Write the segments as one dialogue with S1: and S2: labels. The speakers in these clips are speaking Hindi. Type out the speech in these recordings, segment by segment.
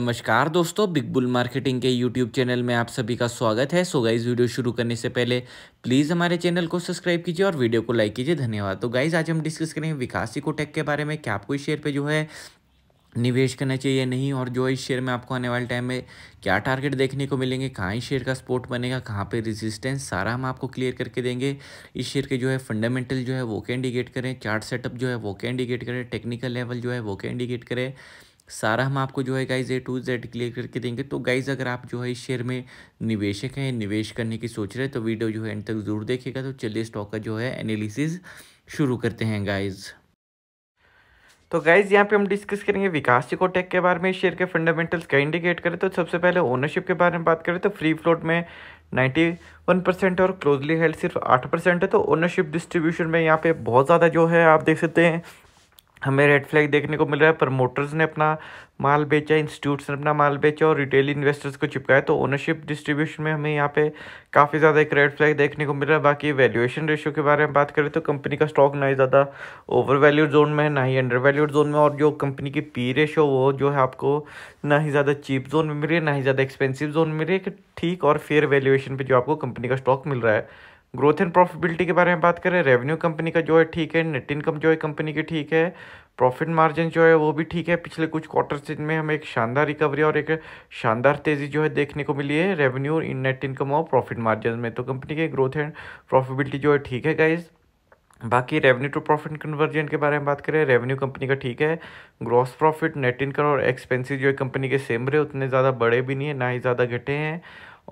S1: नमस्कार दोस्तों बिग बुल मार्केटिंग के यूट्यूब चैनल में आप सभी का स्वागत है सो गाइज वीडियो शुरू करने से पहले प्लीज़ हमारे चैनल को सब्सक्राइब कीजिए और वीडियो को लाइक कीजिए धन्यवाद तो गाइज आज हम डिस्कस करेंगे विकास इकोटेक के बारे में क्या आपको इस शेयर पे जो है निवेश करना चाहिए नहीं और जो इस शेयर में आपको आने वाले टाइम में क्या टारगेट देखने को मिलेंगे कहाँ इस शेयर का सपोर्ट बनेगा कहाँ पे रेजिस्टेंस सारा हम आपको क्लियर करके देंगे इस शेयर के जो है फंडामेंटल जो है वो क्या इंडिकेट करें चार्ट सेटअप जो है वो कैंडिकेट इंडिकेट करें टेक्निकल लेवल जो है वो क्या इंडिकेट करें सारा हम आपको जो है guys A to Z clear करके देंगे तो गाइज अगर आप जो है इस शेयर में निवेशक हैं निवेश करने की सोच रहे हैं तो वीडियो जो है एंड तक जरूर देखिएगा तो चलिए स्टॉक का जो है एनालिसिस
S2: शुरू करते हैं गाइज़ तो गाइज यहाँ पे हम डिस्कस करेंगे विकास टेक के बारे में शेयर के फंडामेंटल्स का इंडिकेट करें तो सबसे पहले ओनरशिप के बारे में बात करें तो फ्री फ्लोट में नाइन्टी वन परसेंट और क्लोजली हेल्ड सिर्फ आठ परसेंट है तो ओनरशिप डिस्ट्रीब्यूशन में यहाँ पे बहुत ज़्यादा जो है आप देख सकते हैं हमें रेड फ्लैग देखने को मिल रहा है प्रमोटर्स ने अपना माल बेचा इंस्टीट्यूट्स ने अपना माल बेचा और रिटेल इन्वेस्टर्स को चिपकाया तो ओनरशिप डिस्ट्रीब्यूशन में हमें यहाँ पे काफ़ी ज़्यादा एक रेड फ्लैग देखने को मिल रहा है बाकी वैल्यूएशन रेशियो के बारे में बात करें तो कंपनी का स्टॉक ना ही ज़्यादा ओवर वैल्यूड जोन में है ना ही अंडर वैल्यूड जोन में और जो कंपनी की पी रेशो वो जो है आपको ना ही ज़्यादा चीप जोन में मिल रही है ना ही ज़्यादा एक्सपेंसिव जोन में मिल रही है कि ठीक और फेयर वैल्यूएशन पर जो आपको कंपनी का स्टॉक मिल रहा है ग्रोथ एंड प्रॉफिटेबिलिटी के बारे में बात करें रेवेन्यू कंपनी का जो है ठीक है नेट इनकम जो है कंपनी की ठीक है प्रॉफिट मार्जिन जो है वो भी ठीक है पिछले कुछ से में हमें एक शानदार रिकवरी और एक शानदार तेज़ी जो है देखने को मिली है रेवेन्यू इन नेट इनकम और प्रॉफिट मार्जिन में तो कंपनी के ग्रोथ एंड प्रॉफिटेबिलिटी जो है ठीक है गाइज़ बाकी रेवेन्यू टू प्रॉफिट कन्वर्जन के बारे में बात करें रेवेन्यू कंपनी का ठीक है ग्रॉस प्रॉफिट नेट इनकम और एक्सपेंसिव जो है कंपनी के सेम रहे उतने ज़्यादा बड़े भी नहीं है ना ही ज़्यादा घटे हैं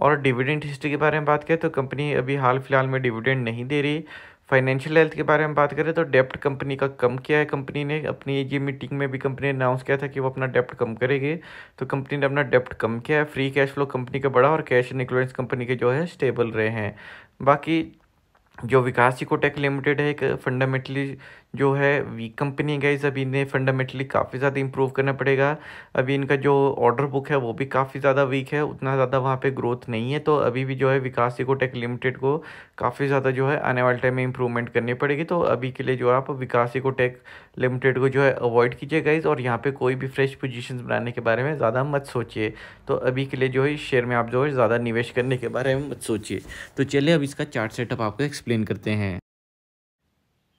S2: और डिविडेंड हिस्ट्री के बारे में बात करें तो कंपनी अभी हाल फिलहाल में डिविडेंड नहीं दे रही फाइनेंशियल हेल्थ के बारे में बात करें तो डेप्ट कंपनी का कम किया है कंपनी ने अपनी ये मीटिंग में भी कंपनी ने अनाउंस किया था कि वो अपना डेप्ट कम करेगी तो कंपनी ने अपना डेप्ट कम किया है फ्री कैश फ्लो कंपनी का बढ़ा और कैश एंड कंपनी के जो है स्टेबल रहे हैं बाकी जो विकास इकोटेक लिमिटेड है एक फंडामेंटली जो है वीक कंपनी है गाइज अभी इन्हें फंडामेंटली काफ़ी ज़्यादा इम्प्रूव करना पड़ेगा अभी इनका जो ऑर्डर बुक है वो भी काफ़ी ज़्यादा वीक है उतना ज़्यादा वहाँ पे ग्रोथ नहीं है तो अभी भी जो है विकास इकोटेक लिमिटेड को काफ़ी ज़्यादा जो है आने वाले टाइम में इंप्रूवमेंट करनी पड़ेगी तो अभी के लिए जो आप विकास इकोटेक लिमिटेड को जो है अवॉइड कीजिए गाइज और यहाँ पर कोई भी फ्रेश पोजिशन बनाने के बारे में ज़्यादा मत सोचिए तो अभी के लिए जो है शेयर में आप जो है ज़्यादा निवेश करने के बारे में मत सोचिए तो चलिए अब इसका चार्ट सेटअप आपको एक्सप्लेन करते हैं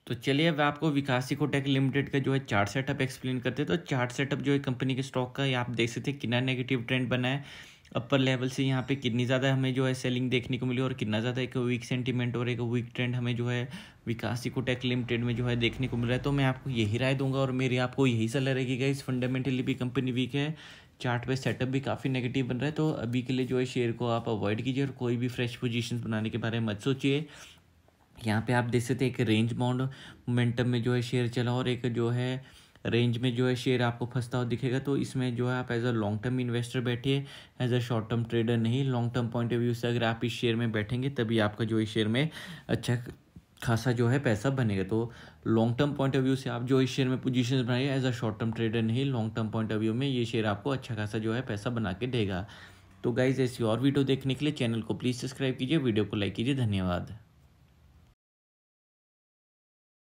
S1: तो चलिए अब आपको विकास इकोटेक लिमिटेड का जो है चार्ट सेटअप एक्सप्लेन करते हैं तो चार्ट सेटअप जो है कंपनी के स्टॉक का आप देख सकते हैं कितना नेगेटिव ट्रेंड बना है अपर लेवल से यहाँ पे कितनी ज़्यादा हमें जो है सेलिंग देखने को मिली और कितना ज़्यादा एक वीक सेंटीमेंट और एक वीक ट्रेंड हमें जो है विकास इकोटेक लिमिटेड में जो है देखने को मिल रहा है तो मैं आपको यही राय दूंगा और मेरी आपको यही सलाह रहेगी इस फंडामेंटली भी कंपनी वीक है चार्ट पे सेटअप भी काफ़ी नेगेटिव बन रहा है तो अभी के लिए जो है शेयर को आप अवॉइड कीजिए और कोई भी फ्रेश पोजीशंस बनाने के बारे में मत सोचिए यहाँ पे आप देख सकते हैं एक रेंज बाउंड मोमेंटम में जो है शेयर चला और एक जो है रेंज में जो है शेयर आपको फंसता हुआ दिखेगा तो इसमें जो है आप as a long term investor बैठिए as a short term trader नहीं long term point of view से अगर आप इस शेयर में बैठेंगे तभी आपका जो इस शेयर में अच्छा खासा जो है पैसा बनेगा तो long term point of view से आप जो इस शेयर में पोजिशन बनाइए as a short term trader नहीं long term point of view में ये शेयर आपको अच्छा खासा जो है पैसा बना के देगा तो गाइज ऐसी और वीडियो देखने के
S2: लिए चैनल को प्लीज़ सब्सक्राइब कीजिए वीडियो को लाइक कीजिए धन्यवाद